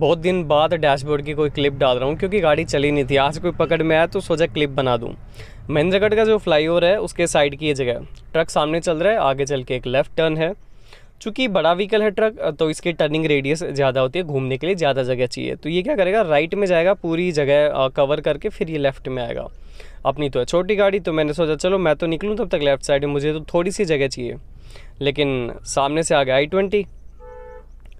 बहुत दिन बाद डैशबोर्ड की कोई क्लिप डाल रहा हूँ क्योंकि गाड़ी चली नहीं थी आज कोई पकड़ में आया तो सोचा क्लिप बना दूँ महेंद्रगढ़ का जो फ्लाईओवर है उसके साइड की ये जगह ट्रक सामने चल रहा है आगे चल के एक लेफ़्ट टर्न है चूँकि बड़ा व्हीकल है ट्रक तो इसकी टर्निंग रेडियस ज़्यादा होती है घूमने के लिए ज़्यादा जगह चाहिए तो ये क्या करेगा राइट में जाएगा पूरी जगह कवर करके फिर ये लेफ़्ट में आएगा अपनी तो है छोटी गाड़ी तो मैंने सोचा चलो मैं तो निकलूँ तब तक लेफ़्ट साइड में मुझे तो थोड़ी सी जगह चाहिए लेकिन सामने से आ गया आई ट्वेंटी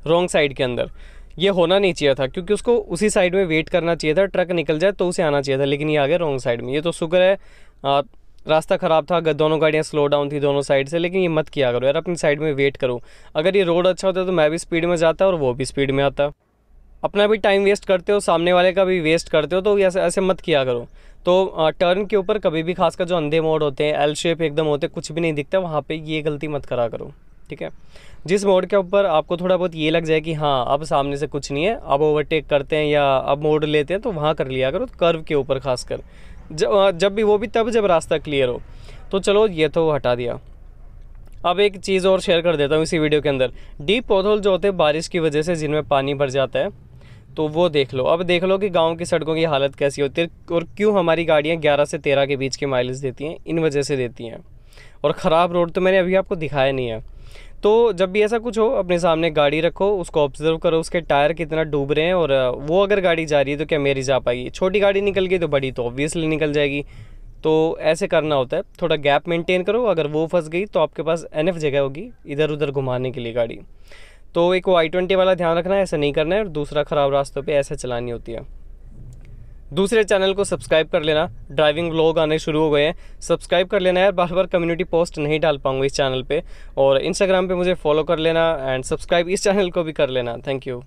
रॉन्ग साइड के अंदर ये होना नहीं चाहिए था क्योंकि उसको उसी साइड में वेट करना चाहिए था ट्रक निकल जाए तो उसे आना चाहिए था लेकिन ये आ गया रॉन्ग साइड में ये तो शुक्र है आ, रास्ता ख़राब था दोनों गाड़ियाँ स्लो डाउन थी दोनों साइड से लेकिन ये मत किया करो यार अपनी साइड में वेट करो अगर ये रोड अच्छा होता तो मैं भी स्पीड में जाता और वो भी स्पीड में आता अपना भी टाइम वेस्ट करते हो सामने वाले का भी वेस्ट करते हो तो ऐसे ऐसे मत किया करो तो टर्न के ऊपर कभी भी खासकर जो अंधे मोड़ होते हैं एल शेप एकदम होते कुछ भी नहीं दिखता वहाँ पे ये गलती मत करा करो ठीक है जिस मोड़ के ऊपर आपको थोड़ा बहुत ये लग जाए कि हाँ अब सामने से कुछ नहीं है अब ओवरटेक करते हैं या अब मोड़ लेते हैं तो वहाँ कर लिया करो तो कर्व के ऊपर खासकर जब जब भी वो भी तब जब रास्ता क्लियर हो तो चलो ये तो हटा दिया अब एक चीज़ और शेयर कर देता हूँ इसी वीडियो के अंदर डीप पौधोल जो होते हैं बारिश की वजह से जिनमें पानी भर जाता है तो वो देख लो अब देख लो कि गांव की सड़कों की हालत कैसी होती है और क्यों हमारी गाड़ियाँ ग्यारह से तेरह के बीच के माइलेज देती हैं इन वजह से देती हैं और ख़राब रोड तो मैंने अभी आपको दिखाया नहीं है तो जब भी ऐसा कुछ हो अपने सामने गाड़ी रखो उसको ऑब्जर्व करो उसके टायर कितना डूब रहे हैं और वो अगर गाड़ी जा रही है तो क्या मेरी जा पाएगी छोटी गाड़ी निकल गई तो बड़ी तो ऑब्वियसली निकल जाएगी तो ऐसे करना होता है थोड़ा गैप मेंटेन करो अगर वो फंस गई तो आपके पास एन जगह होगी इधर उधर घुमाने के लिए गाड़ी तो एक वो आई ट्वेंटी वाला ध्यान रखना है ऐसा नहीं करना है और दूसरा ख़राब रास्तों पर ऐसे चलानी होती है दूसरे चैनल को सब्सक्राइब कर लेना ड्राइविंग व्लॉग आने शुरू हो गए हैं सब्सक्राइब कर लेना यार बार बार कम्युनिटी पोस्ट नहीं डाल पाऊँगा इस चैनल पर और इंस्टाग्राम पर मुझे फॉलो कर लेना एंड सब्सक्राइब इस चैनल को भी कर लेना थैंक यू